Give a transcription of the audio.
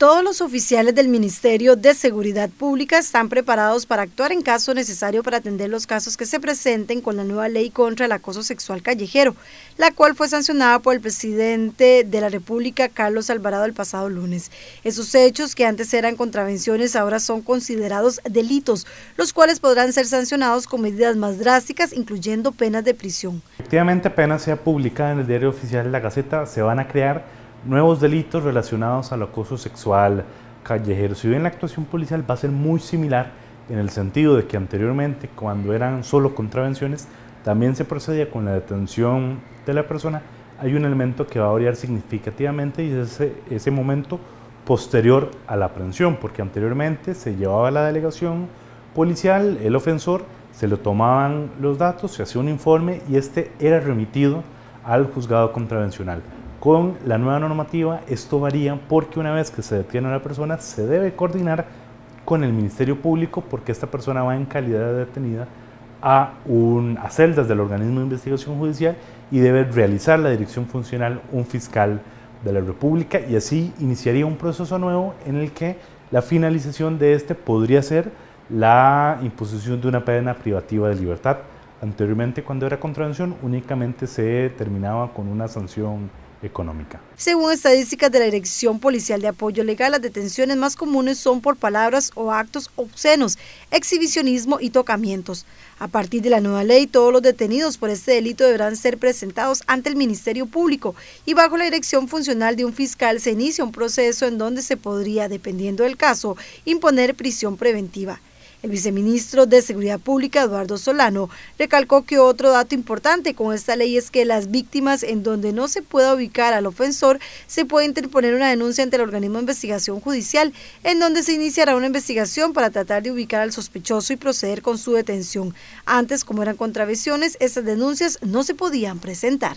Todos los oficiales del Ministerio de Seguridad Pública están preparados para actuar en caso necesario para atender los casos que se presenten con la nueva ley contra el acoso sexual callejero, la cual fue sancionada por el presidente de la República, Carlos Alvarado, el pasado lunes. Esos hechos, que antes eran contravenciones, ahora son considerados delitos, los cuales podrán ser sancionados con medidas más drásticas, incluyendo penas de prisión. Efectivamente, apenas sea publicada en el diario oficial de La Gaceta, se van a crear nuevos delitos relacionados al acoso sexual callejero. Si bien la actuación policial va a ser muy similar en el sentido de que anteriormente, cuando eran solo contravenciones, también se procedía con la detención de la persona, hay un elemento que va a variar significativamente y es ese, momento posterior a la aprehensión, porque anteriormente se llevaba la delegación policial, el ofensor, se le tomaban los datos, se hacía un informe y este era remitido al juzgado contravencional. Con la nueva normativa esto varía porque una vez que se detiene a una persona se debe coordinar con el Ministerio Público porque esta persona va en calidad de detenida a, un, a celdas del organismo de investigación judicial y debe realizar la dirección funcional un fiscal de la República y así iniciaría un proceso nuevo en el que la finalización de este podría ser la imposición de una pena privativa de libertad. Anteriormente, cuando era contravención, únicamente se terminaba con una sanción económica. Según estadísticas de la Dirección Policial de Apoyo Legal, las detenciones más comunes son por palabras o actos obscenos, exhibicionismo y tocamientos. A partir de la nueva ley, todos los detenidos por este delito deberán ser presentados ante el Ministerio Público y bajo la dirección funcional de un fiscal se inicia un proceso en donde se podría, dependiendo del caso, imponer prisión preventiva. El viceministro de Seguridad Pública, Eduardo Solano, recalcó que otro dato importante con esta ley es que las víctimas en donde no se pueda ubicar al ofensor se puede interponer una denuncia ante el organismo de investigación judicial, en donde se iniciará una investigación para tratar de ubicar al sospechoso y proceder con su detención. Antes, como eran contravenciones, estas denuncias no se podían presentar.